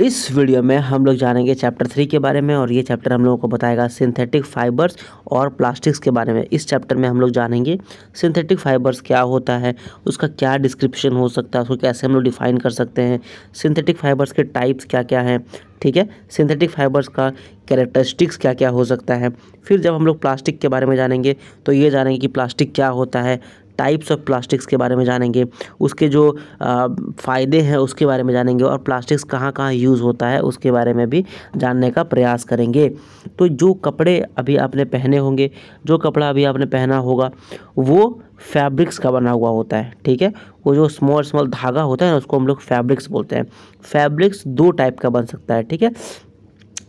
इस वीडियो में हम लोग जानेंगे चैप्टर थ्री के बारे में और ये चैप्टर हम लोगों को बताएगा सिंथेटिक फाइबर्स और प्लास्टिक्स के बारे में इस चैप्टर में हम लोग जानेंगे सिंथेटिक फाइबर्स क्या होता है उसका क्या डिस्क्रिप्शन हो सकता है उसको कैसे हम लोग डिफाइन कर सकते हैं सिंथेटिक फाइबर्स के टाइप्स क्या क्या हैं ठीक है सिंथेटिक फाइबर्स का कैरेक्टरिस्टिक्स क्या क्या हो सकता है फिर जब हम लोग प्लास्टिक के बारे में जानेंगे तो ये जानेंगे कि प्लास्टिक क्या होता है टाइप्स ऑफ प्लास्टिक्स के बारे में जानेंगे उसके जो फ़ायदे हैं उसके बारे में जानेंगे और प्लास्टिक्स कहाँ कहाँ यूज़ होता है उसके बारे में भी जानने का प्रयास करेंगे तो जो कपड़े अभी आपने पहने होंगे जो कपड़ा अभी आपने पहना होगा वो फैब्रिक्स का बना हुआ होता है ठीक है वो जो स्मॉल स्मॉल धागा होता है ना उसको हम लोग फैब्रिक्स बोलते हैं फैब्रिक्स दो टाइप का बन सकता है ठीक है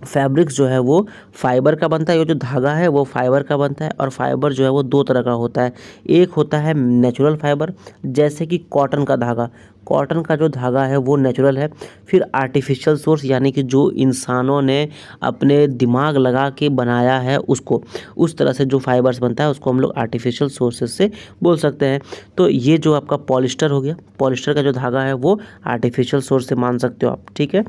फैब्रिक्स जो है वो फाइबर का बनता है ये जो धागा है वो फाइबर का बनता है और फाइबर जो है वो दो तरह का होता है एक होता है नेचुरल फाइबर जैसे कि कॉटन का धागा कॉटन का जो धागा है वो नेचुरल है फिर आर्टिफिशियल सोर्स यानी कि जो इंसानों ने अपने दिमाग लगा के बनाया है उसको उस तरह से जो फाइबर्स बनता है उसको हम लोग आर्टिफिशियल सोर्सेज से बोल सकते हैं तो ये जो आपका पॉलिस्टर हो गया पॉलिस्टर का जो धागा है वो आर्टिफिशियल सोर्स से मान सकते हो आप ठीक है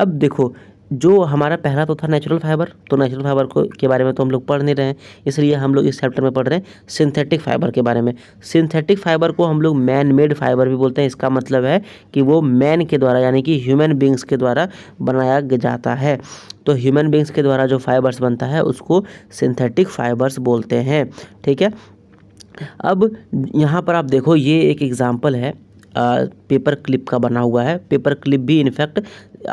अब देखो जो हमारा पहला तो था नेचुरल फाइबर तो नेचुरल फाइबर को के बारे में तो हम लोग पढ़ नहीं रहे हैं इसलिए हम लोग इस चैप्टर में पढ़ रहे हैं सिंथेटिक फाइबर के बारे में सिंथेटिक फाइबर को हम लोग मैन मेड फाइबर भी बोलते हैं इसका मतलब है कि वो मैन के द्वारा यानी कि ह्यूमन बींग्स के द्वारा बनाया जाता है तो ह्यूमन बींग्स के द्वारा जो फाइबर्स बनता है उसको सिंथेटिक फाइबर्स बोलते हैं ठीक है अब यहाँ पर आप देखो ये एक एग्ज़ाम्पल है पेपर क्लिप का बना हुआ है पेपर क्लिप भी इनफैक्ट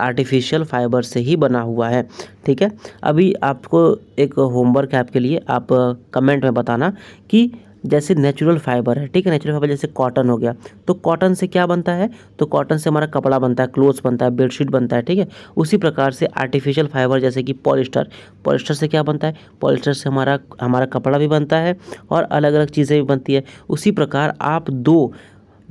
आर्टिफिशियल फाइबर से ही बना हुआ है ठीक है अभी आपको एक होमवर्क है आपके लिए आप कमेंट में बताना कि जैसे नेचुरल फाइबर है ठीक है नेचुरल फाइबर जैसे कॉटन हो गया तो कॉटन से क्या बनता है तो कॉटन से हमारा कपड़ा बनता है क्लोथ्स बनता है बेडशीट बनता है ठीक है उसी प्रकार से आर्टिफिशियल फाइबर जैसे कि पॉलिस्टर पॉलिस्टर से क्या बनता है पॉलिस्टर से हमारा हमारा कपड़ा भी बनता है और अलग अलग चीज़ें भी बनती है उसी प्रकार आप दो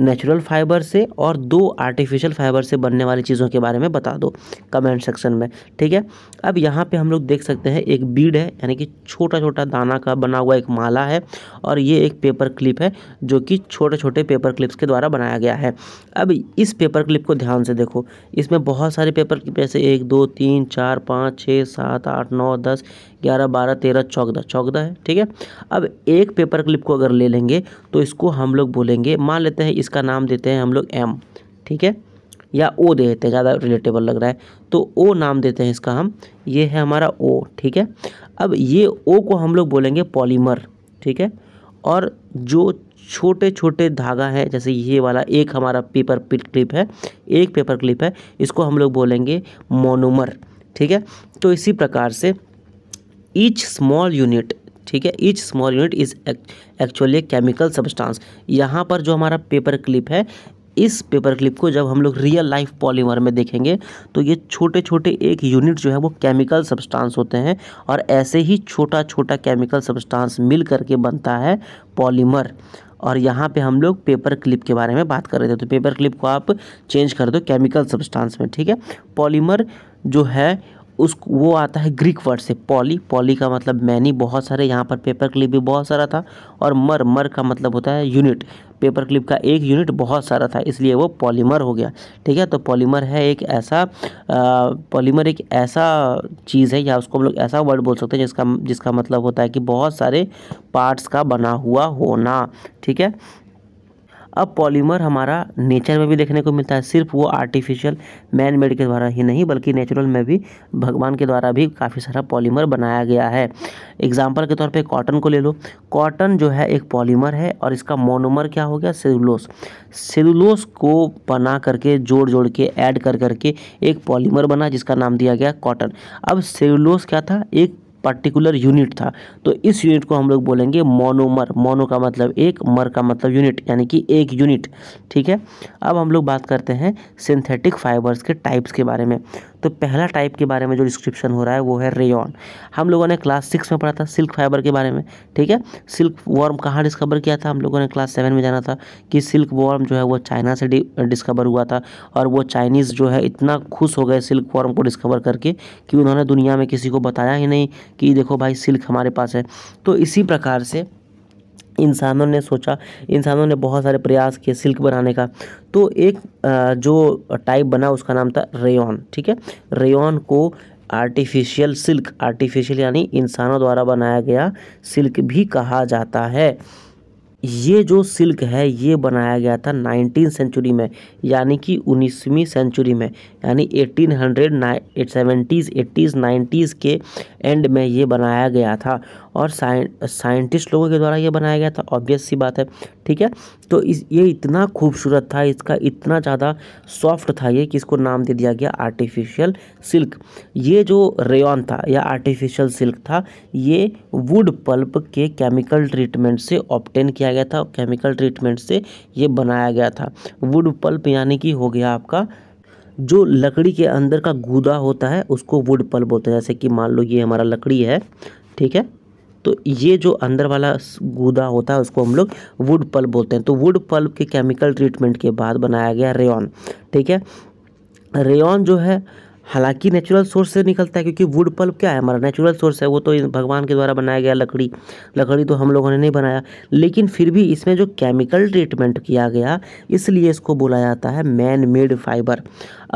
नेचुरल फाइबर से और दो आर्टिफिशियल फाइबर से बनने वाली चीज़ों के बारे में बता दो कमेंट सेक्शन में ठीक है अब यहाँ पे हम लोग देख सकते हैं एक बीड है यानी कि छोटा छोटा दाना का बना हुआ एक माला है और ये एक पेपर क्लिप है जो कि छोटे छोटे पेपर क्लिप्स के द्वारा बनाया गया है अब इस पेपर क्लिप को ध्यान से देखो इसमें बहुत सारे पेपर क्लिप जैसे एक दो तीन चार पाँच छः सात आठ नौ दस ग्यारह बारह तेरह चौदह चौदह है ठीक है अब एक पेपर क्लिप को अगर ले लेंगे तो इसको हम लोग बोलेंगे मान लेते हैं इसका नाम देते हैं हम लोग एम ठीक है या ओ दे देते हैं ज़्यादा रिलेटेबल लग रहा है तो ओ नाम देते हैं इसका हम ये है हमारा ओ ठीक है अब ये ओ को हम लोग बोलेंगे पॉलीमर ठीक है और जो छोटे छोटे धागा है जैसे ये वाला एक हमारा पेपर क्लिप है एक पेपर क्लिप है इसको हम लोग बोलेंगे मोनोमर ठीक है तो इसी प्रकार से ईच स्मॉल यूनिट ठीक है each small unit is actually chemical substance यहाँ पर जो हमारा पेपर क्लिप है इस पेपर क्लिप को जब हम लोग रियल लाइफ पॉलीमर में देखेंगे तो ये छोटे छोटे एक यूनिट जो है वो केमिकल सब्सटेंस होते हैं और ऐसे ही छोटा छोटा केमिकल सब्सटेंस मिल करके बनता है पॉलीमर और यहाँ पे हम लोग पेपर क्लिप के बारे में बात कर रहे थे तो पेपर क्लिप को आप चेंज कर दो केमिकल सब्सटेंस में ठीक है पॉलीमर जो है उस वो आता है ग्रीक वर्ड से पॉली पॉली का मतलब मैनी बहुत सारे यहाँ पर पेपर क्लिप भी बहुत सारा था और मर मर का मतलब होता है यूनिट पेपर क्लिप का एक यूनिट बहुत सारा था इसलिए वो पॉलीमर हो गया ठीक है तो पॉलीमर है एक ऐसा पॉलीमर एक ऐसा चीज़ है या उसको हम लोग ऐसा वर्ड बोल सकते हैं जिसका जिसका मतलब होता है कि बहुत सारे पार्ट्स का बना हुआ होना ठीक है अब पॉलीमर हमारा नेचर में भी देखने को मिलता है सिर्फ वो आर्टिफिशियल मैन मेड के द्वारा ही नहीं बल्कि नेचुरल में भी भगवान के द्वारा भी काफ़ी सारा पॉलीमर बनाया गया है एग्जाम्पल के तौर पर कॉटन को ले लो कॉटन जो है एक पॉलीमर है और इसका मोनोमर क्या हो गया सेलुलोस सेलुलोस को बना करके जोड़ जोड़ के ऐड कर करके एक पॉलीमर बना जिसका नाम दिया गया कॉटन अब सेलुलोस क्या था एक पर्टिकुलर यूनिट था तो इस यूनिट को हम लोग बोलेंगे मोनोमर मोनो का मतलब एक मर का मतलब यूनिट यानी कि एक यूनिट ठीक है अब हम लोग बात करते हैं सिंथेटिक फाइबर्स के टाइप्स के बारे में तो पहला टाइप के बारे में जो डिस्क्रिप्शन हो रहा है वो है रेयन हम लोगों ने क्लास सिक्स में पढ़ा था सिल्क फाइबर के बारे में ठीक है सिल्क वॉर्म कहाँ डिस्कवर किया था हम लोगों ने क्लास सेवन में जाना था कि सिल्क वॉर्म जो है वो चाइना से डिस्कवर हुआ था और वो चाइनीज़ जो है इतना खुश हो गए सिल्क वॉर्म को डिस्कवर करके कि उन्होंने दुनिया में किसी को बताया ही नहीं कि देखो भाई सिल्क हमारे पास है तो इसी प्रकार से इंसानों ने सोचा इंसानों ने बहुत सारे प्रयास किए सिल्क बनाने का तो एक जो टाइप बना उसका नाम था रेयन ठीक है रेयन को आर्टिफिशियल सिल्क आर्टिफिशियल यानी इंसानों द्वारा बनाया गया सिल्क भी कहा जाता है ये जो सिल्क है ये बनाया गया था नाइनटीन सेंचुरी में यानी कि उन्नीसवीं सेंचुरी में यानी eighteen hundred nine seventies eighties nineties के एंड में ये बनाया गया था और साइंटिस्ट लोगों के द्वारा ये बनाया गया था ऑब्वियस सी बात है ठीक है तो इस ये इतना खूबसूरत था इसका इतना ज़्यादा सॉफ्ट था ये कि इसको नाम दे दिया गया आर्टिफिशियल सिल्क ये जो रेयन था या आर्टिफिशियल सिल्क था ये वुड पल्प के केमिकल ट्रीटमेंट से ऑप्टेन किया गया था केमिकल ट्रीटमेंट से ये बनाया गया था वुड पल्प यानी कि हो गया आपका जो लकड़ी के अंदर का गूदा होता है उसको वुड पल्प होता है जैसे कि मान लो ये हमारा लकड़ी है ठीक है तो ये जो अंदर वाला गूदा होता है उसको हम लोग वुड पल्प बोलते हैं तो वुड पल्प के केमिकल ट्रीटमेंट के बाद बनाया गया रेन ठीक है रेन जो है हालांकि नेचुरल सोर्स से निकलता है क्योंकि वुड पल्प क्या है हमारा नेचुरल सोर्स है वो तो भगवान के द्वारा बनाया गया लकड़ी लकड़ी तो हम लोगों ने नहीं बनाया लेकिन फिर भी इसमें जो केमिकल ट्रीटमेंट किया गया इसलिए इसको बोला जाता है मैन मेड फाइबर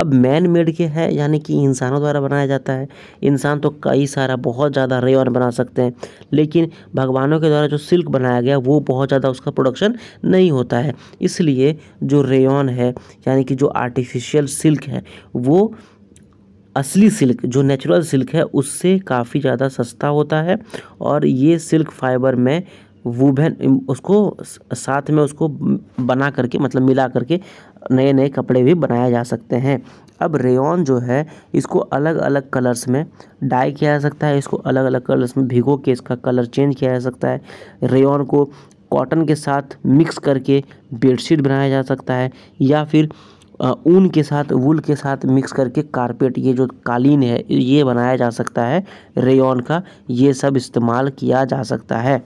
अब मैन मेड के है यानी कि इंसानों द्वारा बनाया जाता है इंसान तो कई सारा बहुत ज़्यादा रेयन बना सकते हैं लेकिन भगवानों के द्वारा जो सिल्क बनाया गया वो बहुत ज़्यादा उसका प्रोडक्शन नहीं होता है इसलिए जो रेयन है यानी कि जो आर्टिफिशियल सिल्क है वो असली सिल्क जो नेचुरल सिल्क है उससे काफ़ी ज़्यादा सस्ता होता है और ये सिल्क फाइबर में वूबन उसको साथ में उसको बना करके मतलब मिला करके नए नए कपड़े भी बनाए जा सकते हैं अब रेयन जो है इसको अलग अलग कलर्स में डाई किया जा सकता है इसको अलग अलग कलर्स में भिगो के इसका कलर चेंज किया जा सकता है रेयन को कॉटन के साथ मिक्स करके बेडशीट बनाया जा सकता है या फिर ऊन के साथ वुल के साथ मिक्स करके कारपेट ये जो कालीन है ये बनाया जा सकता है रेयन का ये सब इस्तेमाल किया जा सकता है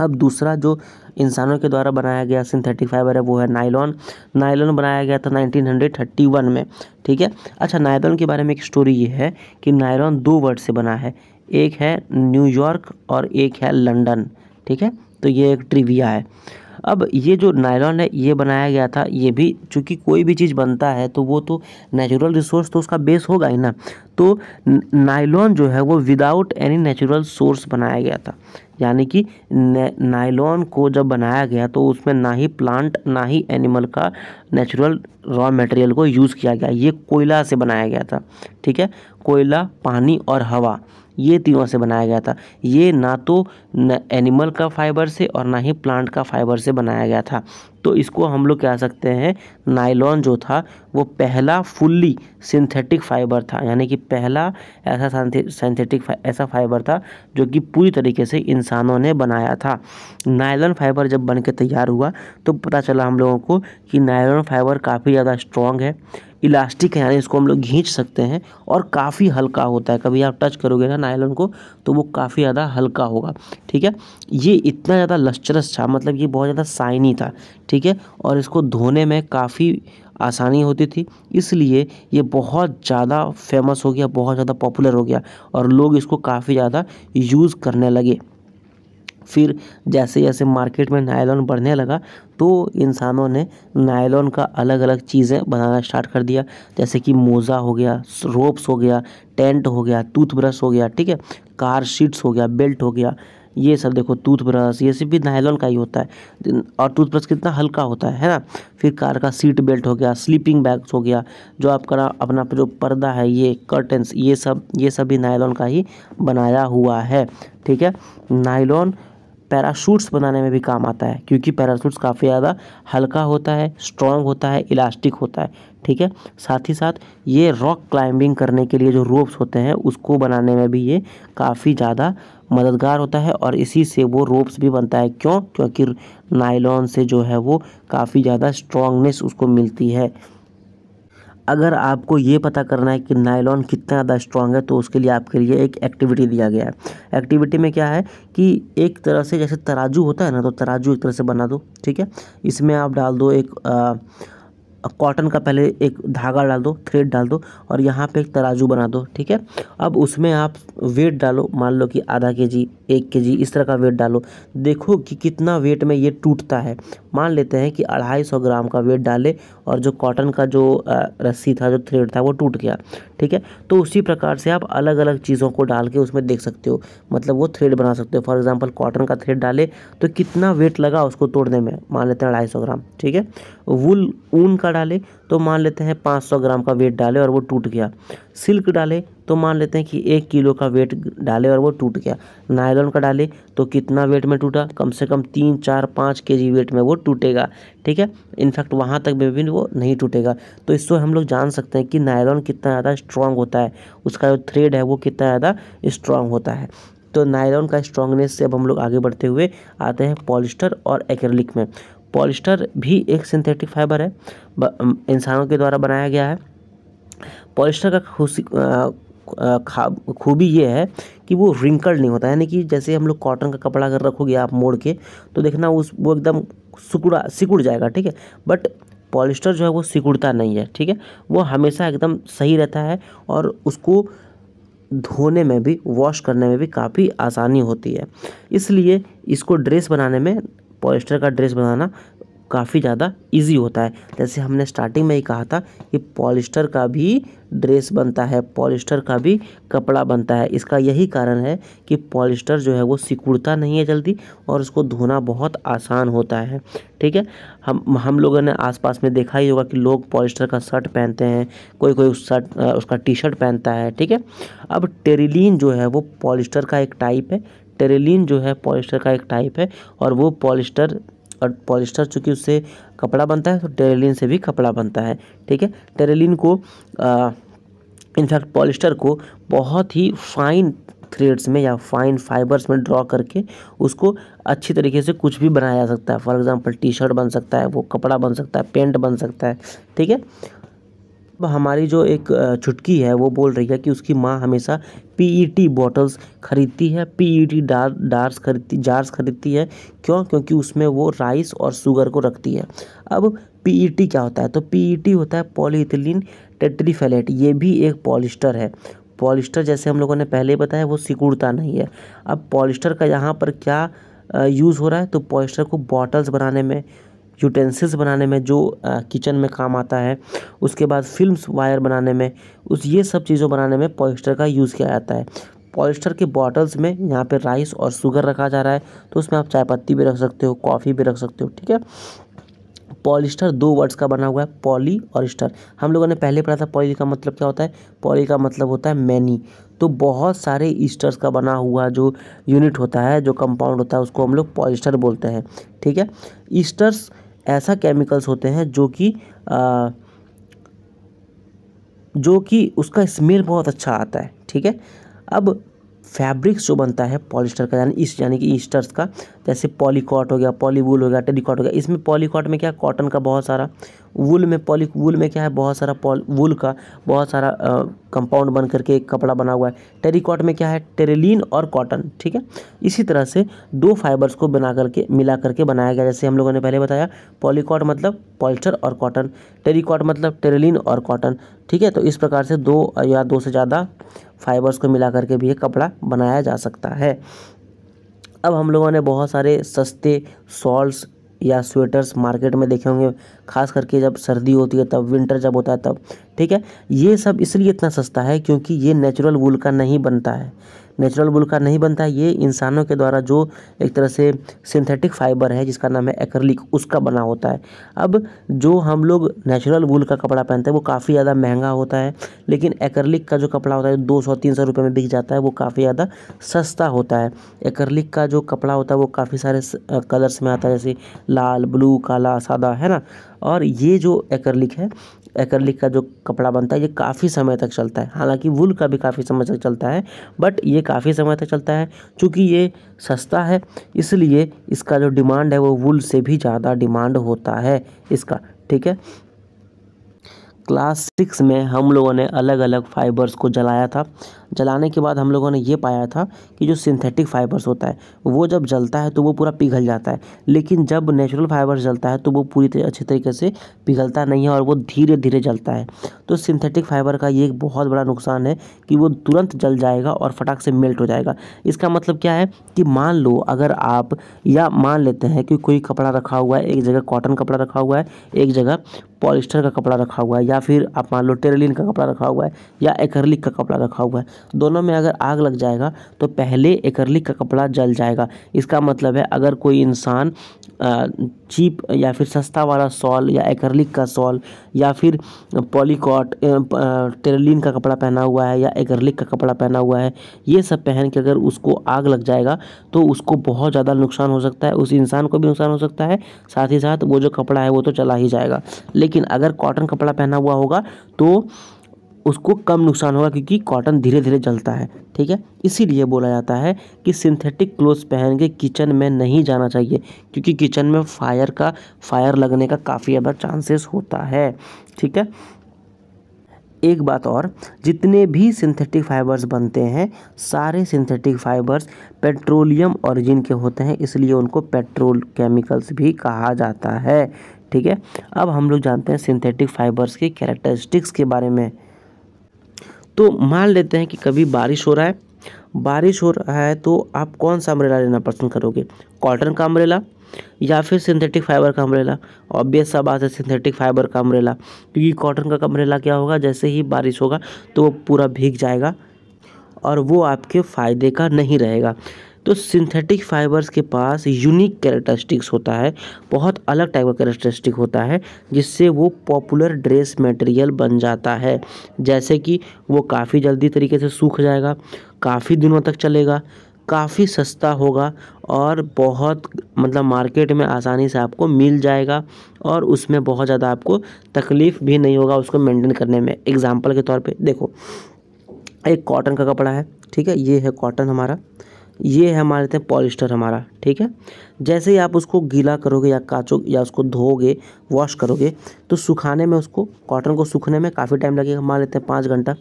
अब दूसरा जो इंसानों के द्वारा बनाया गया सिंथेटिक फाइबर है वो है नायलॉन नायलॉन बनाया गया था 1931 में ठीक है अच्छा नायलॉन के बारे में एक स्टोरी ये है कि नायलॉन दो वर्ड से बना है एक है न्यूयॉर्क और एक है लंदन ठीक है तो ये एक ट्रिविया है अब ये जो नायलॉन है ये बनाया गया था ये भी चूँकि कोई भी चीज़ बनता है तो वो तो नेचुरल रिसोर्स तो उसका बेस होगा ही ना तो नायलॉन जो है वो विदाउट एनी नेचुरल सोर्स बनाया गया था यानी कि नायलॉन को जब बनाया गया तो उसमें ना ही प्लांट ना ही एनिमल का नेचुरल रॉ मटेरियल को यूज़ किया गया ये कोयला से बनाया गया था ठीक है कोयला पानी और हवा ये तीनों से बनाया गया था ये ना तो एनिमल का फाइबर से और ना ही प्लांट का फाइबर से बनाया गया था तो इसको हम लोग कह सकते हैं नायलॉन जो था वो पहला फुल्ली सिंथेटिक फाइबर था यानी कि पहला ऐसा सिंथेटिक ऐसा फाइबर था जो कि पूरी तरीके से इंसानों ने बनाया था नायलॉन फाइबर जब बन के तैयार हुआ तो पता चला हम लोगों को कि नायलॉन फाइबर काफ़ी ज़्यादा स्ट्रॉन्ग है इलास्टिक है यानी इसको हम लोग घींच सकते हैं और काफ़ी हल्का होता है कभी आप टच करोगे ना नायलन को तो वो काफ़ी ज़्यादा हल्का होगा ठीक है ये इतना ज़्यादा लश्चरस था मतलब ये बहुत ज़्यादा साइनी था ठीक है और इसको धोने में काफ़ी आसानी होती थी इसलिए ये बहुत ज़्यादा फेमस हो गया बहुत ज़्यादा पॉपुलर हो गया और लोग इसको काफ़ी ज़्यादा यूज़ करने लगे फिर जैसे जैसे मार्केट में नायलॉन बढ़ने लगा तो इंसानों ने नायलॉन का अलग अलग चीज़ें बनाना स्टार्ट कर दिया जैसे कि मोज़ा हो गया रोप्स हो गया टेंट हो गया टूथब्रश हो गया ठीक है कार शीट्स हो गया बेल्ट हो गया ये सब देखो टूथब्रश ये सब भी नायलॉन का ही होता है और टूथब्रश कितना हल्का होता है है ना फिर कार का सीट बेल्ट हो गया स्लीपिंग बैग्स हो गया जो आपका अपना जो पर्दा है ये कर्टन्स ये सब ये सब भी नायलॉन का ही बनाया हुआ है ठीक है नायलॉन पैराशूट्स बनाने में भी काम आता है क्योंकि पैराशूट्स काफ़ी ज़्यादा हल्का होता है स्ट्रॉन्ग होता है इलास्टिक होता है ठीक है साथ ही साथ ये रॉक क्लाइंबिंग करने के लिए जो रोप्स होते हैं उसको बनाने में भी ये काफ़ी ज़्यादा मददगार होता है और इसी से वो रोप्स भी बनता है क्यों क्योंकि नायलॉन से जो है वो काफ़ी ज़्यादा स्ट्रॉन्गनेस उसको मिलती है अगर आपको ये पता करना है कि नायलॉन कितना ज़्यादा स्ट्रॉन्ग है तो उसके लिए आपके लिए एक एक्टिविटी दिया गया है एक्टिविटी में क्या है कि एक तरह से जैसे तराजू होता है ना तो तराजू एक तरह से बना दो ठीक है इसमें आप डाल दो एक कॉटन का पहले एक धागा डाल दो थ्रेड डाल दो और यहाँ पे एक तराजू बना दो ठीक है अब उसमें आप वेट डालो मान लो कि आधा के जी एक के जी इस तरह का वेट डालो देखो कि कितना वेट में ये टूटता है मान लेते हैं कि अढ़ाई सौ ग्राम का वेट डाले और जो कॉटन का जो रस्सी था जो थ्रेड था वो टूट गया ठीक है तो उसी प्रकार से आप अलग अलग चीज़ों को डाल के उसमें देख सकते हो मतलब वो थ्रेड बना सकते हो फॉर एग्जाम्पल कॉटन का थ्रेड डाले तो कितना वेट लगा उसको तोड़ने में मान लेते हैं अढ़ाई ग्राम ठीक है वुल ऊन का डाले तो मान लेते हैं 500 ग्राम का वेट डाले और वो टूट गया सिल्क डाले तो मान लेते हैं कि एक किलो का वेट डाले और वो टूट गया नायलॉन का डाले तो कितना वेट में टूटा कम से कम तीन चार पाँच के जी वेट में वो टूटेगा ठीक है इनफैक्ट वहाँ तक में भी वो नहीं टूटेगा तो इससे हम लोग जान सकते हैं कि नायलॉन कितना ज़्यादा स्ट्रॉन्ग होता है उसका जो थ्रेड है वो कितना ज़्यादा स्ट्रॉन्ग होता है तो नायलॉन का स्ट्रांगनेस से अब हम लोग आगे बढ़ते हुए आते हैं पॉलिस्टर और एक्रेलिक में पॉलिस्टर भी एक सिंथेटिक फाइबर है इंसानों के द्वारा बनाया गया है पॉलिस्टर का खूबी ये है कि वो रिंकल्ड नहीं होता यानी कि जैसे हम लोग कॉटन का कपड़ा अगर रखोगे आप मोड़ के तो देखना उस वो एकदम सिकुड़ा सिकुड़ जाएगा ठीक है बट पॉलिस्टर जो है वो सिकुड़ता नहीं है ठीक है वो हमेशा एकदम सही रहता है और उसको धोने में भी वॉश करने में भी काफ़ी आसानी होती है इसलिए इसको ड्रेस बनाने में पॉलिस्टर का ड्रेस बनाना काफ़ी ज़्यादा इजी होता है जैसे हमने स्टार्टिंग में ही कहा था कि पॉलिस्टर का भी ड्रेस बनता है पॉलिस्टर का भी कपड़ा बनता है इसका यही कारण है कि पॉलिस्टर जो है वो सिकुड़ता नहीं है जल्दी और उसको धोना बहुत आसान होता है ठीक है हम हम लोगों ने आसपास में देखा ही होगा कि लोग पॉलिस्टर का शर्ट पहनते हैं कोई कोई उस शर्ट उसका टी शर्ट पहनता है ठीक है अब टेरिलीन जो है वो पॉलिस्टर का एक टाइप है टेरेलिन जो है पॉलिस्टर का एक टाइप है और वो पॉलिस्टर और पॉलिस्टर चूँकि उससे कपड़ा बनता है तो टेरेलिन से भी कपड़ा बनता है ठीक है टेरेलिन को इनफैक्ट पॉलिस्टर को बहुत ही फाइन थ्रेड्स में या फाइन फाइबर्स में ड्रॉ करके उसको अच्छी तरीके से कुछ भी बनाया जा सकता है फॉर एग्जांपल टी शर्ट बन सकता है वो कपड़ा बन सकता है पेंट बन सकता है ठीक है हमारी जो एक छुटकी है वो बोल रही है कि उसकी माँ हमेशा पीईटी बॉटल्स e खरीदती है पीईटी e डार डार्स खरीदती जार्स खरीदती है क्यों क्योंकि उसमें वो राइस और शुगर को रखती है अब पीईटी e क्या होता है तो पीईटी होता है पॉलीथिलीन टेट्रीफेलेट ये भी एक पॉलिस्टर है पॉलिस्टर जैसे हम लोगों ने पहले बताया वो सिकुड़ता नहीं है अब पॉलिस्टर का यहाँ पर क्या यूज़ हो रहा है तो पॉलिस्टर को बॉटल्स बनाने में यूटेंसिल्स बनाने में जो किचन में काम आता है उसके बाद फिल्म्स वायर बनाने में उस ये सब चीज़ों बनाने में पॉलिस्टर का यूज़ किया जाता है पॉलिस्टर के बॉटल्स में यहाँ पे राइस और शुगर रखा जा रहा है तो उसमें आप चाय पत्ती भी रख सकते हो कॉफ़ी भी रख सकते हो ठीक है पॉलिस्टर दो वर्ड्स का बना हुआ है पॉली और स्टर हम लोगों ने पहले पढ़ा था पॉली का मतलब क्या होता है पॉली का मतलब होता है मैनी तो बहुत सारे ईस्टर्स का बना हुआ जो यूनिट होता है जो कंपाउंड होता है उसको हम लोग पॉलिस्टर बोलते हैं ठीक है ईस्टर्स ऐसा केमिकल्स होते हैं जो कि जो कि उसका स्मेल बहुत अच्छा आता है ठीक है अब फैब्रिक्स जो बनता है पॉलिस्टर का यानी इस यानी कि ईस्टर्स का जैसे पॉलीकॉट हो गया पॉलीवुल हो गया टेलीकॉट हो गया इसमें पॉलीकॉट में क्या है कॉटन का बहुत सारा वूल में पॉली वूल में क्या है बहुत सारा पॉल वूल का बहुत सारा कंपाउंड बन करके एक कपड़ा बना हुआ है टेरिकॉट में क्या है टेरेलिन और कॉटन ठीक है इसी तरह से दो फाइबर्स को बना करके मिला करके बनाया गया जैसे हम लोगों ने पहले बताया पॉलीकॉट मतलब पॉल्चर और कॉटन टेरीकॉट मतलब टेरेलिन और कॉटन ठीक है तो इस प्रकार से दो या दो से ज़्यादा फाइबर्स को मिला करके भी ये कपड़ा बनाया जा सकता है अब हम लोगों ने बहुत सारे सस्ते शॉल्स या स्वेटर्स मार्केट में देखे होंगे खास करके जब सर्दी होती है तब विंटर जब होता है तब ठीक है ये सब इसलिए इतना सस्ता है क्योंकि ये नेचुरल वूल का नहीं बनता है नेचुरल वुल का नहीं बनता है ये इंसानों के द्वारा जो एक तरह से सिंथेटिक फाइबर है जिसका नाम है एक्रिलिक उसका बना होता है अब जो हम लोग नेचुरल वुल का कपड़ा पहनते हैं वो काफ़ी ज़्यादा महंगा होता है लेकिन एक्रिलिक का जो कपड़ा होता है दो सौ तीन सौ रुपये में बिक जाता है वो काफ़ी ज़्यादा सस्ता होता है एक्रिलिक का जो कपड़ा होता है वो काफ़ी सारे कलर्स में आता है जैसे लाल ब्लू काला सादा है ना और ये जो एक्रलिक है एकरलिक का जो कपड़ा बनता है ये काफ़ी समय तक चलता है हालांकि वुल का भी काफ़ी समय तक चलता है बट ये काफ़ी समय तक चलता है चूँकि ये सस्ता है इसलिए इसका जो डिमांड है वो वुल से भी ज़्यादा डिमांड होता है इसका ठीक है क्लास सिक्स में हम लोगों ने अलग अलग फाइबर्स को जलाया था जलाने के बाद हम लोगों ने ये पाया था कि जो सिंथेटिक फाइबर्स होता है वो जब जलता है तो वो पूरा पिघल जाता है लेकिन जब नेचुरल फाइबर्स जलता है तो वो पूरी तरह अच्छे तरीके से पिघलता नहीं है और वो धीरे धीरे जलता है तो सिंथेटिक फाइबर का ये एक बहुत बड़ा नुकसान है कि वो तुरंत जल जाएगा और फटाक से मेल्ट हो जाएगा इसका मतलब क्या है कि मान लो अगर आप या मान लेते हैं कि कोई कपड़ा रखा हुआ है एक जगह कॉटन कपड़ा रखा हुआ है एक जगह पॉलिस्टर का कपड़ा रखा हुआ है या फिर आप मान लो टेरलिन का कपड़ा रखा हुआ है या एकरलिक का कपड़ा रखा हुआ है दोनों में अगर आग लग जाएगा तो पहले एकरलिक का कपड़ा जल जाएगा इसका मतलब है अगर कोई इंसान चीप या फिर सस्ता वाला सॉल या एकरलिक का सॉल या फिर पॉलीकॉट टेरलिन का कपड़ा पहना हुआ है या एकरलिक का कपड़ा पहना हुआ है ये सब पहन के अगर उसको आग लग जाएगा तो उसको बहुत ज़्यादा नुकसान हो सकता है उस इंसान को भी नुकसान हो सकता है साथ ही साथ वो जो कपड़ा है वो तो चला ही जाएगा लेकिन अगर कॉटन कपड़ा पहना हुआ होगा तो उसको कम नुकसान होगा क्योंकि कॉटन धीरे धीरे जलता है ठीक है इसीलिए बोला जाता है कि सिंथेटिक क्लोथ्स पहन के किचन में नहीं जाना चाहिए क्योंकि किचन में फायर का फायर लगने का काफ़ी ज़्यादा चांसेस होता है ठीक है एक बात और जितने भी सिंथेटिक फाइबर्स बनते हैं सारे सिंथेटिक फाइबर्स पेट्रोलियम ऑरिजिन के होते हैं इसलिए उनको पेट्रोल केमिकल्स भी कहा जाता है ठीक है अब हम लोग जानते हैं सिंथेटिक फाइबर्स के कैरेक्टरिस्टिक्स के बारे में तो मान लेते हैं कि कभी बारिश हो रहा है बारिश हो रहा है तो आप कौन सा अम्ब्रेला लेना पसंद करोगे कॉटन का अम्ब्रेला या फिर सिंथेटिक फाइबर का अम्ब्रेला ऑब्वियस सा बात है सिंथेटिक फाइबर का अम्ब्रेला क्योंकि कॉटन का अम्ब्रेला क्या होगा जैसे ही बारिश होगा तो वो पूरा भीग जाएगा और वो आपके फ़ायदे का नहीं रहेगा तो सिंथेटिक फाइबर्स के पास यूनिक कैरेक्टरिस्टिक्स होता है बहुत अलग टाइप का कैरेक्टरिस्टिक होता है जिससे वो पॉपुलर ड्रेस मटेरियल बन जाता है जैसे कि वो काफ़ी जल्दी तरीके से सूख जाएगा काफ़ी दिनों तक चलेगा काफ़ी सस्ता होगा और बहुत मतलब मार्केट में आसानी से आपको मिल जाएगा और उसमें बहुत ज़्यादा आपको तकलीफ़ भी नहीं होगा उसको मेंटेन करने में एग्ज़ाम्पल के तौर पे देखो एक कॉटन का कपड़ा है ठीक है ये है कॉटन हमारा ये है हमारे थे पॉलिस्टर हमारा ठीक है जैसे ही आप उसको गीला करोगे या काचो या उसको धोगे वॉश करोगे तो सुखाने में उसको कॉटन को सूखने में काफ़ी टाइम लगेगा मान लेते हैं पाँच घंटा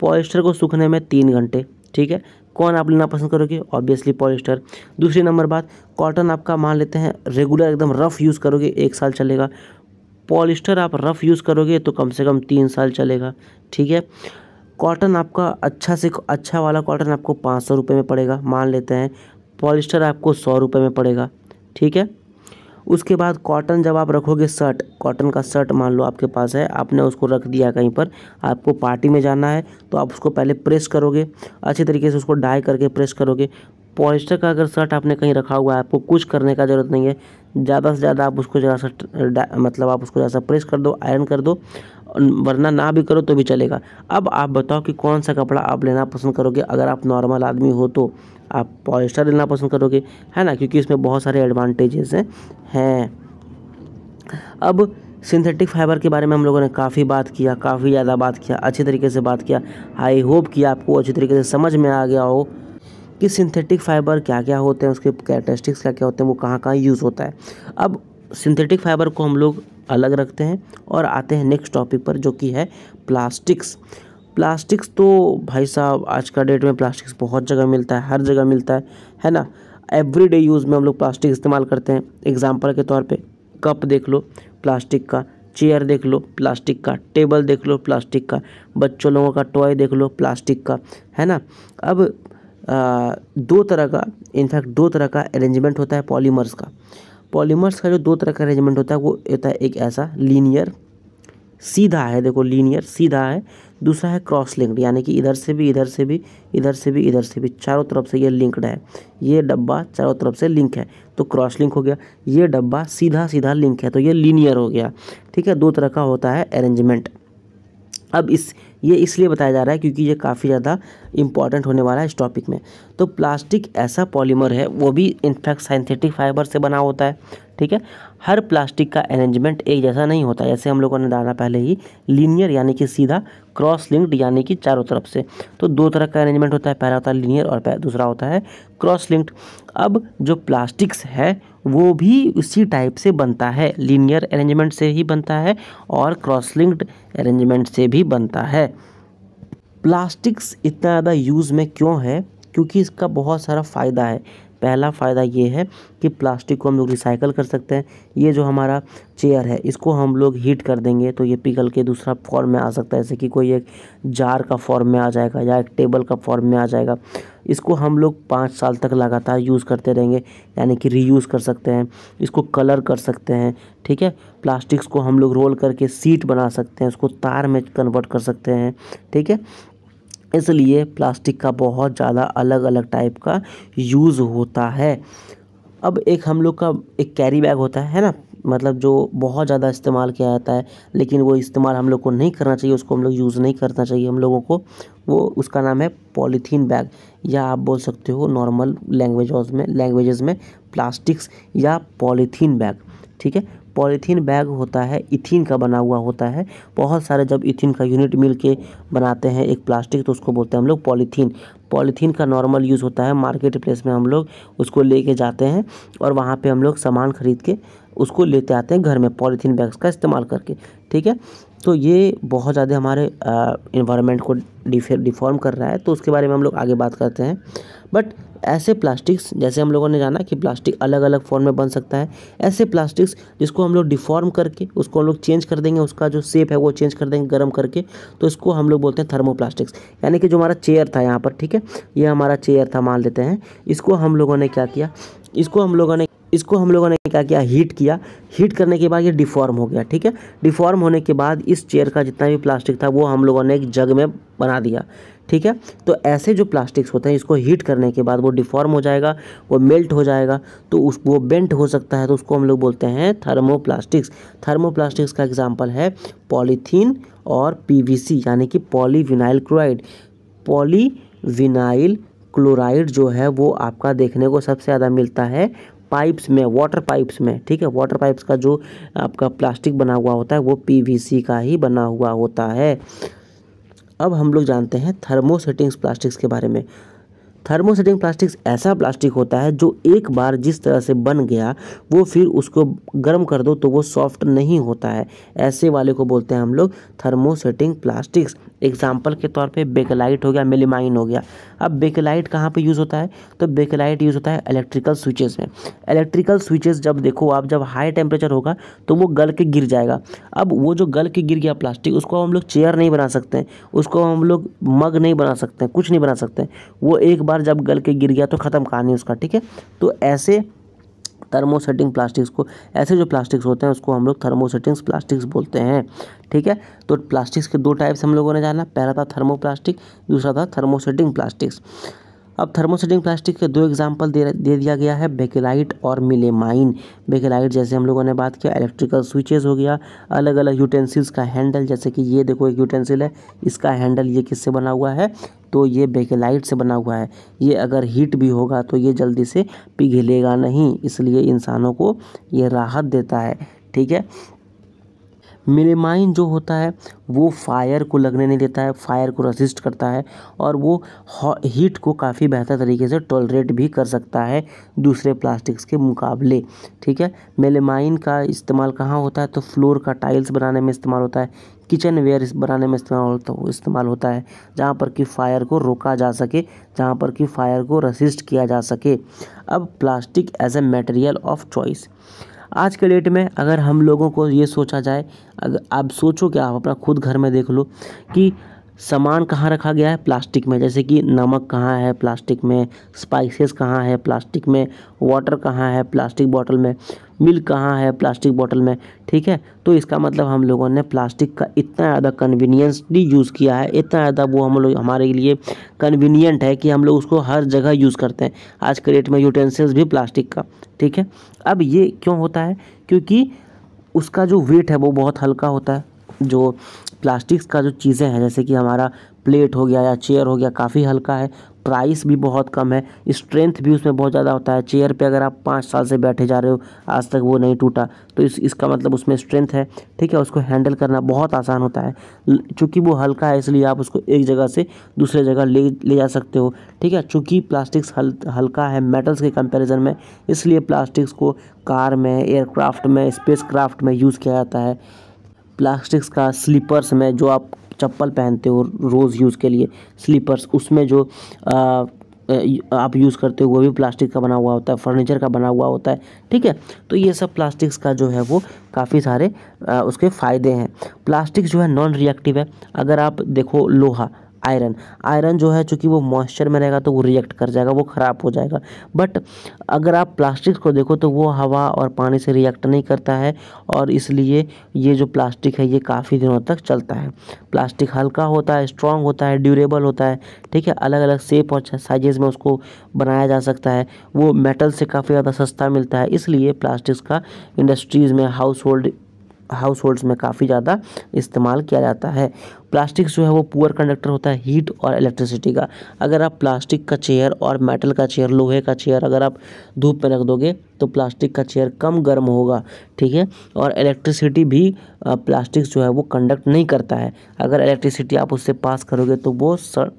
पॉलिस्टर को सूखने में तीन घंटे ठीक है कौन आप लेना पसंद करोगे ऑब्वियसली पॉलिस्टर दूसरी नंबर बात कॉटन आपका मान लेते हैं रेगुलर एकदम रफ़ यूज़ करोगे एक साल चलेगा पॉलिस्टर आप रफ़ यूज़ करोगे तो कम से कम तीन साल चलेगा ठीक है कॉटन आपका अच्छा से अच्छा वाला कॉटन आपको पाँच सौ रुपये में पड़ेगा मान लेते हैं पॉलिस्टर आपको सौ रुपये में पड़ेगा ठीक है उसके बाद कॉटन जब आप रखोगे शर्ट कॉटन का शर्ट मान लो आपके पास है आपने उसको रख दिया कहीं पर आपको पार्टी में जाना है तो आप उसको पहले प्रेस करोगे अच्छे तरीके से उसको डाई करके प्रेस करोगे पॉलिस्टर का अगर शर्ट आपने कहीं रखा हुआ है आपको कुछ करने का ज़रूरत नहीं है ज़्यादा से ज़्यादा आप उसको जरा सा मतलब आप उसको जरा सा प्रेस कर दो आयरन कर दो वरना ना भी करो तो भी चलेगा अब आप बताओ कि कौन सा कपड़ा आप लेना पसंद करोगे अगर आप नॉर्मल आदमी हो तो आप पॉलिस्टर लेना पसंद करोगे है ना क्योंकि इसमें बहुत सारे एडवांटेजेस हैं हैं अब सिंथेटिक फाइबर के बारे में हम लोगों ने काफ़ी बात किया काफ़ी ज़्यादा बात किया अच्छे तरीके से बात किया आई होप कि आपको अच्छे तरीके से समझ में आ गया हो कि सिंथेटिक फाइबर क्या क्या होते हैं उसके कैरेक्टरिस्टिक्स क्या क्या होते हैं वो कहाँ कहाँ यूज़ होता है अब सिंथेटिक फाइबर को हम लोग अलग रखते हैं और आते हैं नेक्स्ट टॉपिक पर जो कि है प्लास्टिक्स प्लास्टिक्स तो भाई साहब आज का डेट में प्लास्टिक्स बहुत जगह मिलता है हर जगह मिलता है है ना एवरीडे यूज़ में हम लोग प्लास्टिक इस्तेमाल करते हैं एग्जाम्पल के तौर पे कप देख लो प्लास्टिक का चेयर देख लो प्लास्टिक का टेबल देख लो प्लास्टिक का बच्चों लोगों का टॉय देख लो प्लास्टिक का है ना अब दो तरह का इनफैक्ट दो तरह का अरेंजमेंट होता है पॉलीमर्स का पॉलीमर्स का जो दो तरह का अरेंजमेंट होता है वो होता है एक ऐसा लीनियर सीधा है देखो लीनियर सीधा है दूसरा है क्रॉस लिंक्ड यानी कि इधर से भी इधर से भी इधर से भी इधर से भी चारों तरफ से ये लिंक्ड है ये डब्बा चारों तरफ से लिंक है तो क्रॉस लिंक हो गया ये डब्बा सीधा सीधा लिंक है तो ये लीनियर हो गया ठीक है दो तरह का होता है अरेंजमेंट अब इस ये इसलिए बताया जा रहा है क्योंकि ये काफ़ी ज़्यादा इंपॉर्टेंट होने वाला है इस टॉपिक में तो प्लास्टिक ऐसा पॉलीमर है वो भी इनफैक्ट साइंथेटिक फाइबर से बना होता है ठीक है हर प्लास्टिक का अरेंजमेंट एक जैसा नहीं होता जैसे हम लोगों ने डाला पहले ही लीनियर यानी कि सीधा क्रॉस लिंक्ड यानी कि चारों तरफ से तो दो तरह का अरेंजमेंट होता है पहला होता है लीनियर और दूसरा होता है क्रॉस लिंक्ड अब जो प्लास्टिक्स है वो भी उसी टाइप से बनता है लीनियर अरेंजमेंट से ही बनता है और क्रॉस लिंक्ड अरेंजमेंट से भी बनता है प्लास्टिक्स इतना ज़्यादा यूज़ में क्यों है क्योंकि इसका बहुत सारा फ़ायदा है पहला फ़ायदा ये है कि प्लास्टिक को हम लोग रिसाइकल कर सकते हैं ये जो हमारा चेयर है इसको हम लोग हीट कर देंगे तो ये पिघल के दूसरा फॉर्म में आ सकता है जैसे कि कोई एक जार का फॉर्म में आ जाएगा या एक टेबल का फॉर्म में आ जाएगा इसको हम लोग पाँच साल तक लगातार यूज़ करते रहेंगे यानी कि रीयूज़ कर सकते हैं इसको कलर कर सकते हैं ठीक है प्लास्टिक्स को हम लोग रोल करके सीट बना सकते हैं उसको तार में कन्वर्ट कर सकते हैं ठीक है इसलिए प्लास्टिक का बहुत ज़्यादा अलग अलग टाइप का यूज़ होता है अब एक हम लोग का एक कैरी बैग होता है ना मतलब जो बहुत ज़्यादा इस्तेमाल किया जाता है लेकिन वो इस्तेमाल हम लोग को नहीं करना चाहिए उसको हम लोग यूज़ नहीं करना चाहिए हम लोगों को वो उसका नाम है पॉलीथीन बैग या आप बोल सकते हो नॉर्मल लैंग्वेज में लैंग्वेजेस में प्लास्टिक्स या पॉलीथीन बैग ठीक है पॉलीथीन बैग होता है इथिन का बना हुआ होता है बहुत सारे जब इथिन का यूनिट मिल के बनाते हैं एक प्लास्टिक तो उसको बोलते हैं हम लोग पॉलीथीन पॉलीथीन का नॉर्मल यूज़ होता है मार्केट प्लेस में हम लोग उसको लेके जाते हैं और वहाँ पे हम लोग सामान ख़रीद के उसको लेते आते हैं घर में पॉलीथीन बैग्स का इस्तेमाल करके ठीक है तो ये बहुत ज़्यादा हमारे इन्वायरमेंट को डिफॉर्म कर रहा है तो उसके बारे में हम लोग आगे बात करते हैं बट ऐसे प्लास्टिक्स जैसे हम लोगों ने जाना कि प्लास्टिक अलग अलग फॉर्म में बन सकता है ऐसे प्लास्टिक्स जिसको हम लोग डिफॉर्म करके उसको हम लोग चेंज कर देंगे उसका जो शेप है वो चेंज कर देंगे गर्म करके तो इसको हम लोग बोलते हैं थर्मोप्लास्टिक्स यानी कि जो हमारा चेयर था यहाँ पर ठीक है ये हमारा चेयर था मान लेते हैं इसको हम लोगों ने क्या किया इसको हम लोगों ने इसको हम लोगों ने क्या किया हीट किया हीट करने के बाद ये डिफॉर्म हो गया ठीक है डिफॉर्म होने के बाद इस चेयर का जितना भी प्लास्टिक था वो हम लोगों ने एक जग में बना दिया ठीक है तो ऐसे जो प्लास्टिक्स होते हैं इसको हीट करने के बाद वो डिफॉर्म हो जाएगा वो मेल्ट हो जाएगा तो उस वो बेंट हो सकता है तो उसको हम लोग बोलते हैं थर्मोप्लास्टिक्स थर्मोप्लास्टिक्स का एग्जाम्पल है पॉलीथीन और पीवीसी यानी कि पॉलीविनाइल क्लोराइड पॉलीविनाइल क्लोराइड जो है वो आपका देखने को सबसे ज़्यादा मिलता है पाइप्स में वाटर पाइप्स में ठीक है वाटर पाइप्स का जो आपका प्लास्टिक बना हुआ होता है वो पीवीसी का ही बना हुआ होता है अब हम लोग जानते हैं थर्मोसेटिंग्स प्लास्टिक्स के बारे में थर्मोसेटिंग प्लास्टिक्स ऐसा प्लास्टिक होता है जो एक बार जिस तरह से बन गया वो फिर उसको गर्म कर दो तो वो सॉफ्ट नहीं होता है ऐसे वाले को बोलते हैं हम लोग थर्मोसेटिंग प्लास्टिक्स एग्जाम्पल के तौर पे बेकलाइट हो गया मिलीमाइन हो गया अब बेकलाइट कहाँ पे यूज़ होता है तो बेकलाइट यूज़ होता है इलेक्ट्रिकल स्विचेस में इलेक्ट्रिकल स्विचेस जब देखो आप जब हाई टेम्परेचर होगा तो वो गल के गिर जाएगा अब वो जो गल के गिर गया प्लास्टिक उसको हम लोग चेयर नहीं बना सकते हैं उसको हम लोग मग नहीं बना सकते कुछ नहीं बना सकते वो एक बार जब गल के गिर गया तो ख़त्म कहानी उसका ठीक है तो ऐसे थर्मोसेटिंग प्लास्टिक्स को ऐसे जो प्लास्टिक्स होते हैं उसको हम लोग थर्मोसेटिंग्स प्लास्टिक्स बोलते हैं ठीक है तो प्लास्टिक्स के दो टाइप्स हम लोगों ने जाना पहला था थर्मोप्लास्टिक दूसरा था थर्मोसेटिंग प्लास्टिक्स अब थर्मोसेटिंग प्लास्टिक के दो एग्जाम्पल दे दे दिया गया है बेकेलाइट और मिलेमाइन बेकेलाइट जैसे हम लोगों ने बात किया इलेक्ट्रिकल स्विचेस हो गया अलग अलग यूटेंसिल्स का हैंडल जैसे कि ये देखो एक यूटेंसिल है इसका हैंडल ये किससे बना हुआ है तो ये बेकेलाइट से बना हुआ है ये अगर हीट भी होगा तो ये जल्दी से पिघलेगा नहीं इसलिए इंसानों को ये राहत देता है ठीक है मिलेमाइन जो होता है वो फायर को लगने नहीं देता है फायर को रजिस्ट करता है और वो हीट को काफ़ी बेहतर तरीके से टॉलरेट भी कर सकता है दूसरे प्लास्टिक्स के मुकाबले ठीक है मेलेमाइन का इस्तेमाल कहाँ होता है तो फ्लोर का टाइल्स बनाने में इस्तेमाल होता है किचन वेयर बनाने में इस्तेमाल होता तो इस्तेमाल होता है जहाँ पर कि फायर को रोका जा सके जहाँ पर कि फायर को रसिस्ट किया जा सके अब plastic as a material of choice आज के डेट में अगर हम लोगों को ये सोचा जाए अगर आप सोचो कि आप अपना खुद घर में देख लो कि सामान कहाँ रखा गया है प्लास्टिक में जैसे कि नमक कहाँ है प्लास्टिक में स्पाइसेस कहाँ है प्लास्टिक में वाटर कहाँ है प्लास्टिक बॉटल में मिल्क कहाँ है प्लास्टिक बॉटल में ठीक है तो इसका मतलब हम लोगों ने प्लास्टिक का इतना ज़्यादा कन्वीनियंसली यूज़ किया है इतना ज़्यादा वो हम लोग हमारे लिए कन्वीनियंट है कि हम लोग उसको हर जगह यूज़ करते हैं आज के डेट में यूटेंसिल्स भी प्लास्टिक का ठीक है अब ये क्यों होता है क्योंकि उसका जो वेट है वो बहुत हल्का होता है जो प्लास्टिक्स का जो चीज़ें हैं जैसे कि हमारा प्लेट हो गया या चेयर हो गया काफ़ी हल्का है प्राइस भी बहुत कम है स्ट्रेंथ भी उसमें बहुत ज़्यादा होता है चेयर पे अगर आप पाँच साल से बैठे जा रहे हो आज तक वो नहीं टूटा तो इस इसका मतलब उसमें स्ट्रेंथ है ठीक है उसको हैंडल करना बहुत आसान होता है चूँकि वो हल्का है इसलिए आप उसको एक जगह से दूसरे जगह ले ले जा सकते हो ठीक है चूँकि प्लास्टिक्स हल, हल्का है मेटल्स के कंपेरिजन में इसलिए प्लास्टिक्स को कार में एयरक्राफ्ट में स्पेस क्राफ्ट में यूज़ किया जाता है प्लास्टिक्स का स्लीपर्स में जो आप चप्पल पहनते हो रोज़ यूज़ के लिए स्लीपर्स उसमें जो आ, आप यूज़ करते हो वो भी प्लास्टिक का बना हुआ होता है फर्नीचर का बना हुआ होता है ठीक है तो ये सब प्लास्टिक्स का जो है वो काफ़ी सारे आ, उसके फ़ायदे हैं प्लास्टिक जो है नॉन रिएक्टिव है अगर आप देखो लोहा आयरन आयरन जो है चूँकि वो मॉइस्चर में रहेगा तो वो रिएक्ट कर जाएगा वो ख़राब हो जाएगा बट अगर आप प्लास्टिक को देखो तो वो हवा और पानी से रिएक्ट नहीं करता है और इसलिए ये जो प्लास्टिक है ये काफ़ी दिनों तक चलता है प्लास्टिक हल्का होता है स्ट्रॉन्ग होता है ड्यूरेबल होता है ठीक है अलग अलग शेप और साइजेज़ में उसको बनाया जा सकता है वो मेटल से काफ़ी ज़्यादा सस्ता मिलता है इसलिए प्लास्टिक्स का इंडस्ट्रीज़ में हाउस होल्ड हाउस होल्ड्स में काफ़ी ज़्यादा इस्तेमाल किया जाता है प्लास्टिक जो है वो पुअर कंडक्टर होता है हीट और इलेक्ट्रिसिटी का अगर आप प्लास्टिक का चेयर और मेटल का चेयर लोहे का चेयर अगर आप धूप में रख दोगे तो प्लास्टिक का चेयर कम गर्म होगा ठीक है और इलेक्ट्रिसिटी भी प्लास्टिक जो है वो कंडक्ट नहीं करता है अगर इलेक्ट्रिसिटी आप उससे पास करोगे तो वो सर,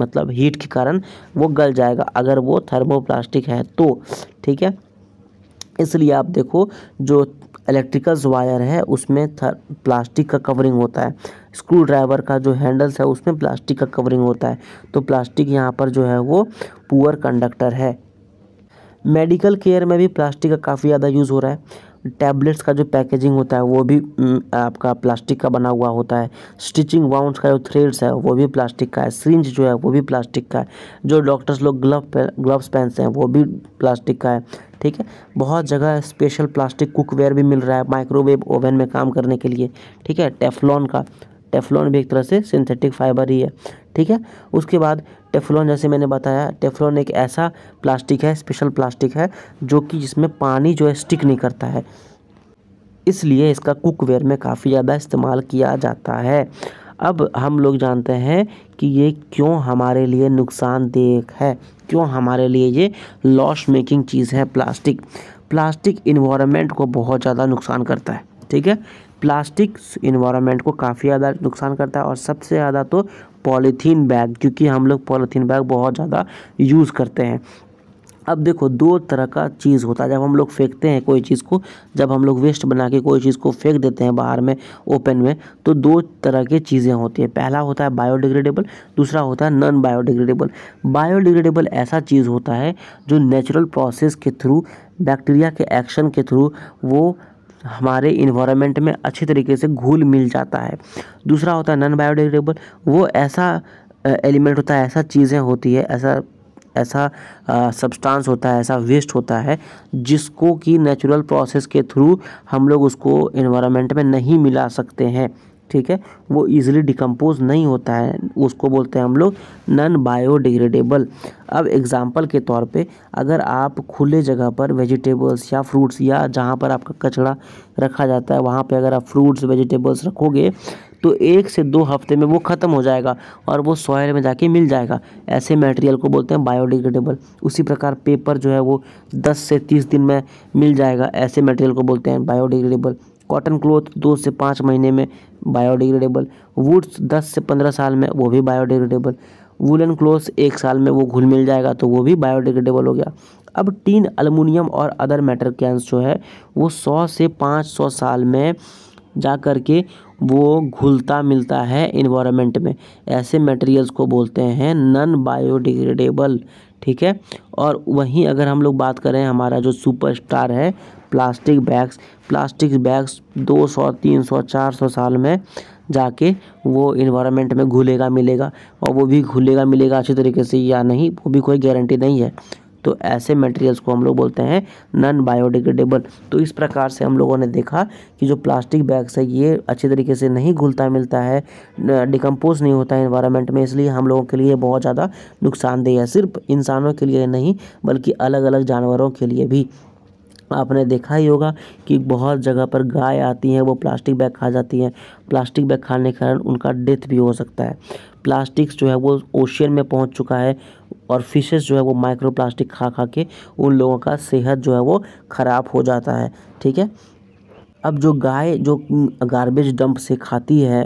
मतलब हीट के कारण वो गल जाएगा अगर वो थर्मो है तो ठीक है इसलिए आप देखो जो इलेक्ट्रिकल्स वायर है उसमें प्लास्टिक का कवरिंग होता है स्क्रू ड्राइवर का जो हैंडल्स है उसमें प्लास्टिक का कवरिंग होता है तो प्लास्टिक यहाँ पर जो है वो पुअर कंडक्टर है मेडिकल केयर में भी प्लास्टिक का काफ़ी ज़्यादा यूज़ हो रहा है टैबलेट्स का जो पैकेजिंग होता है वो भी आपका प्लास्टिक का बना हुआ होता है स्टिचिंग वाउंड्स का जो थ्रेड्स है वो भी प्लास्टिक का है सरिंज जो है वो भी प्लास्टिक का है जो डॉक्टर्स लोग ग्लव ग्लव्स पहनते हैं वो भी प्लास्टिक का है ठीक है बहुत जगह स्पेशल प्लास्टिक कुकवेयर भी मिल रहा है माइक्रोवेव ओवन में काम करने के लिए ठीक है टेफलॉन का टेफलॉन भी एक तरह से सिंथेटिक फाइबर ही है ठीक है उसके बाद टेफ्लॉन जैसे मैंने बताया टेफ्लॉन एक ऐसा प्लास्टिक है स्पेशल प्लास्टिक है जो कि जिसमें पानी जो है स्टिक नहीं करता है इसलिए इसका कुकवेयर में काफ़ी ज़्यादा इस्तेमाल किया जाता है अब हम लोग जानते हैं कि ये क्यों हमारे लिए नुकसानदेह है क्यों हमारे लिए ये लॉस मेकिंग चीज़ है प्लास्टिक प्लास्टिक इन्वायरमेंट को बहुत ज़्यादा नुकसान करता है ठीक है प्लास्टिक इन्वायरमेंट को काफ़ी ज़्यादा नुकसान करता है और सबसे ज़्यादा तो पॉलीथीन बैग क्योंकि हम लोग पॉलीथीन बैग बहुत ज़्यादा यूज़ करते हैं अब देखो दो तरह का चीज़ होता है जब हम लोग फेंकते हैं कोई चीज़ को जब हम लोग वेस्ट बना के कोई चीज़ को फेंक देते हैं बाहर में ओपन में तो दो तरह के चीज़ें होती है पहला होता है बायोडिग्रेडेबल दूसरा होता है नॉन बायोडिग्रेडेबल बायोडिग्रेडेबल ऐसा चीज़ होता है जो नेचुरल प्रोसेस के थ्रू बैक्टीरिया के एक्शन के थ्रू वो हमारे इन्वायरमेंट में अच्छे तरीके से घूल मिल जाता है दूसरा होता है नॉन बायोडिग्रेडेबल वो ऐसा एलिमेंट होता है ऐसा चीज़ें होती है ऐसा ऐसा सब्सटेंस होता है ऐसा वेस्ट होता है जिसको कि नेचुरल प्रोसेस के थ्रू हम लोग उसको इन्वायरमेंट में नहीं मिला सकते हैं ठीक है वो ईजिली डिकम्पोज नहीं होता है उसको बोलते हैं हम लोग नन बायोडिग्रेडेबल अब एग्ज़ाम्पल के तौर पे अगर आप खुले जगह पर वेजिटेबल्स या फ्रूट्स या जहाँ पर आपका कचरा रखा जाता है वहाँ पे अगर आप फ्रूट्स वेजिटेबल्स रखोगे तो एक से दो हफ्ते में वो ख़त्म हो जाएगा और वो सॉयल में जाके मिल जाएगा ऐसे मटेरियल को बोलते हैं बायोडिग्रेडेबल उसी प्रकार पेपर जो है वो दस से तीस दिन में मिल जाएगा ऐसे मटेरियल को बोलते हैं बायोडिग्रेडेबल कॉटन क्लोथ दो से पाँच महीने में बायोडिग्रेडेबल वुड्स दस से पंद्रह साल में वो भी बायोडिग्रेडेबल वुलन क्लोथ एक साल में वो घुल मिल जाएगा तो वो भी बायोडिग्रेडेबल हो गया अब टीन अलमुनियम और अदर मेटल कैंस जो है वो सौ से पाँच सौ साल में जा कर के वो घुलता मिलता है इन्वामेंट में ऐसे मटेरियल्स को बोलते हैं नन बायोडिग्रेडेबल ठीक है और वहीं अगर हम लोग बात करें हमारा जो सुपरस्टार है प्लास्टिक बैग्स प्लास्टिक बैग्स 200 300 400 साल में जाके वो इन्वायरमेंट में घुलेगा मिलेगा और वो भी घुलेगा मिलेगा अच्छे तरीके से या नहीं वो भी कोई गारंटी नहीं है तो ऐसे मटेरियल्स को हम लोग बोलते हैं नॉन बायोडिग्रेडेबल तो इस प्रकार से हम लोगों ने देखा कि जो प्लास्टिक बैग्स है ये अच्छे तरीके से नहीं घुलता मिलता है डिकम्पोज नहीं होता है इन्वायरमेंट में इसलिए हम लोगों के लिए बहुत ज़्यादा नुकसानदेह है सिर्फ इंसानों के लिए नहीं बल्कि अलग अलग जानवरों के लिए भी आपने देखा ही होगा कि बहुत जगह पर गाय आती हैं वो प्लास्टिक बैग खा जाती हैं प्लास्टिक बैग खाने के कारण उनका डेथ भी हो सकता है प्लास्टिक्स जो है वो ओशियन में पहुंच चुका है और फिशेस जो है वो माइक्रो प्लास्टिक खा खा के उन लोगों का सेहत जो है वो ख़राब हो जाता है ठीक है अब जो गाय जो गार्बेज डंप से खाती है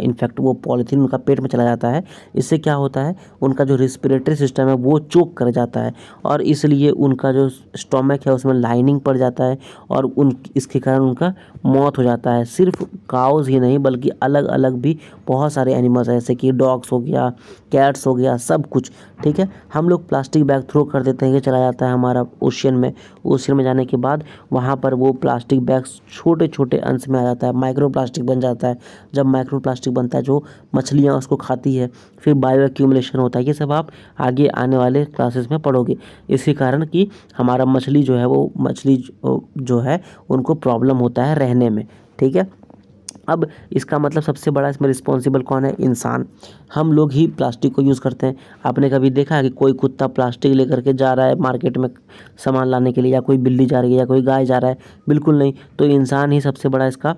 इनफेक्ट वो पॉलीथीन उनका पेट में चला जाता है इससे क्या होता है उनका जो रिस्पिरेटरी सिस्टम है वो चोक कर जाता है और इसलिए उनका जो स्टोमक है उसमें लाइनिंग पड़ जाता है और उन इसके कारण उनका मौत हो जाता है सिर्फ काउज ही नहीं बल्कि अलग अलग भी बहुत सारे एनिमल्स हैं जैसे कि डॉग्स हो गया कैट्स हो गया सब कुछ ठीक है हम लोग प्लास्टिक बैग थ्रो कर देते हैं कि चला जाता है हमारा ओशियन में ओशियन में जाने के बाद वहाँ पर वो प्लास्टिक बैग छोटे छोटे अंश में आ जाता है माइक्रो प्लास्टिक बन जाता है जब माइक्रो प्लास्टिक बनता है जो मछलियाँ उसको खाती है फिर बायो एक्यूमलेशन होता है ये सब आप आगे आने वाले क्लासेस में पढ़ोगे इसी कारण कि हमारा मछली जो है वो मछली जो है उनको प्रॉब्लम होता है रहने में ठीक है अब इसका मतलब सबसे बड़ा इसमें रिस्पॉन्सिबल कौन है इंसान हम लोग ही प्लास्टिक को यूज़ करते हैं आपने कभी देखा है कि कोई कुत्ता प्लास्टिक लेकर के जा रहा है मार्केट में सामान लाने के लिए या कोई बिल्ली जा रही है या कोई गाय जा रहा है बिल्कुल नहीं तो इंसान ही सबसे बड़ा इसका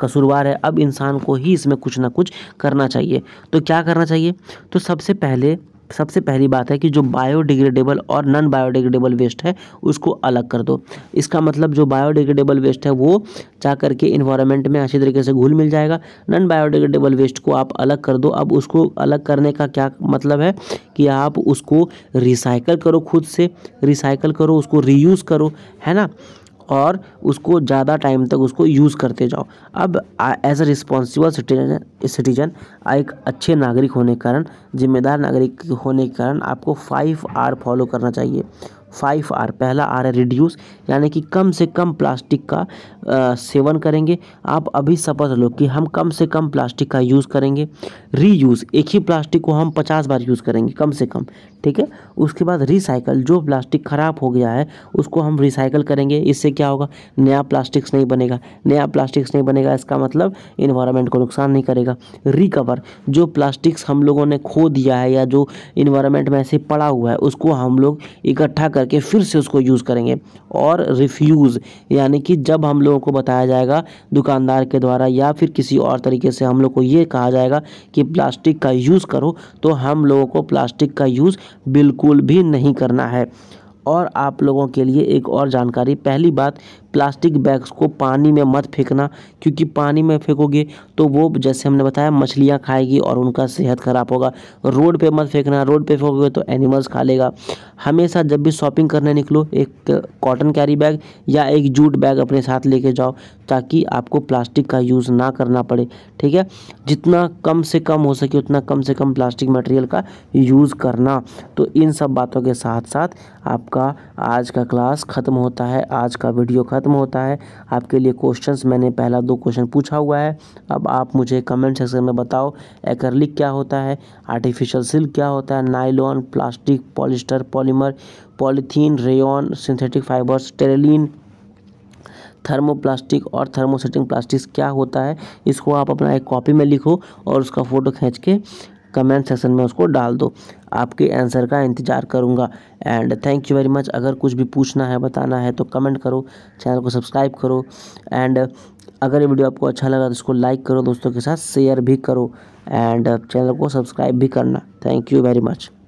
कसूरवार है अब इंसान को ही इसमें कुछ ना कुछ करना चाहिए तो क्या करना चाहिए तो सबसे पहले सबसे पहली बात है कि जो बायोडिग्रेडेबल और नॉन बायोडिग्रेडेबल वेस्ट है उसको अलग कर दो इसका मतलब जो बायोडिग्रेडेबल वेस्ट है वो जा करके इन्वायरमेंट में अच्छी तरीके से घुल मिल जाएगा नॉन बायोडिग्रेडेबल वेस्ट को आप अलग कर दो अब उसको अलग करने का क्या मतलब है कि आप उसको रिसाइकल करो खुद से रिसाइकल करो उसको रीयूज़ करो है ना और उसको ज़्यादा टाइम तक उसको यूज़ करते जाओ अब as a responsible citizen citizen एक अच्छे नागरिक होने के कारण जिम्मेदार नागरिक होने के कारण आपको फाइव आर फॉलो करना चाहिए फाइव आर पहला आर है रिड्यूस यानी कि कम से कम प्लास्टिक का आ, सेवन करेंगे आप अभी समझ लो कि हम कम से कम प्लास्टिक का यूज़ करेंगे रीयूज़ एक ही प्लास्टिक को हम पचास बार यूज़ करेंगे कम से कम ठीक है उसके बाद रिसाइकल जो प्लास्टिक ख़राब हो गया है उसको हम रिसाइकल करेंगे इससे क्या होगा नया प्लास्टिक्स नहीं बनेगा नया प्लास्टिक्स नहीं बनेगा इसका मतलब इन्वायरमेंट को नुकसान नहीं करेगा रिकवर जो प्लास्टिक्स हम लोगों ने खो दिया है या जो इन्वायरमेंट में ऐसे पड़ा हुआ है उसको हम लोग इकट्ठा कर करके फिर से उसको यूज़ करेंगे और रिफ्यूज़ यानी कि जब हम लोगों को बताया जाएगा दुकानदार के द्वारा या फिर किसी और तरीके से हम लोग को ये कहा जाएगा कि प्लास्टिक का यूज़ करो तो हम लोगों को प्लास्टिक का यूज़ बिल्कुल भी नहीं करना है और आप लोगों के लिए एक और जानकारी पहली बात प्लास्टिक बैग्स को पानी में मत फेंकना क्योंकि पानी में फेंकोगे तो वो जैसे हमने बताया मछलियाँ खाएगी और उनका सेहत ख़राब होगा रोड पे मत फेंकना रोड पे फेंकोगे तो एनिमल्स खा लेगा हमेशा जब भी शॉपिंग करने निकलो एक कॉटन कैरी बैग या एक जूट बैग अपने साथ लेके जाओ ताकि आपको प्लास्टिक का यूज़ ना करना पड़े ठीक है जितना कम से कम हो सके उतना कम से कम प्लास्टिक मटेरियल का यूज़ करना तो इन सब बातों के साथ साथ आपका आज का क्लास ख़त्म होता है आज का वीडियो खत्म ख़त्म होता है आपके लिए क्वेश्चंस मैंने पहला दो क्वेश्चन पूछा हुआ है अब आप मुझे कमेंट सेक्शन में बताओ एकरलिक क्या होता है आर्टिफिशियल सिल्क क्या होता है nylon plastic polyester polymer polythene rayon synthetic fibres terylene thermoplastic और थर्मोसेटिंग प्लास्टिक क्या होता है इसको आप अपना एक कॉपी में लिखो और उसका फ़ोटो खींच के कमेंट सेक्शन में उसको डाल दो आपके आंसर का इंतज़ार करूंगा and thank you very much अगर कुछ भी पूछना है बताना है तो कमेंट करो चैनल को सब्सक्राइब करो एंड अगर ये वीडियो आपको अच्छा लगा तो इसको लाइक करो दोस्तों के साथ शेयर भी करो एंड चैनल को सब्सक्राइब भी करना थैंक यू वेरी मच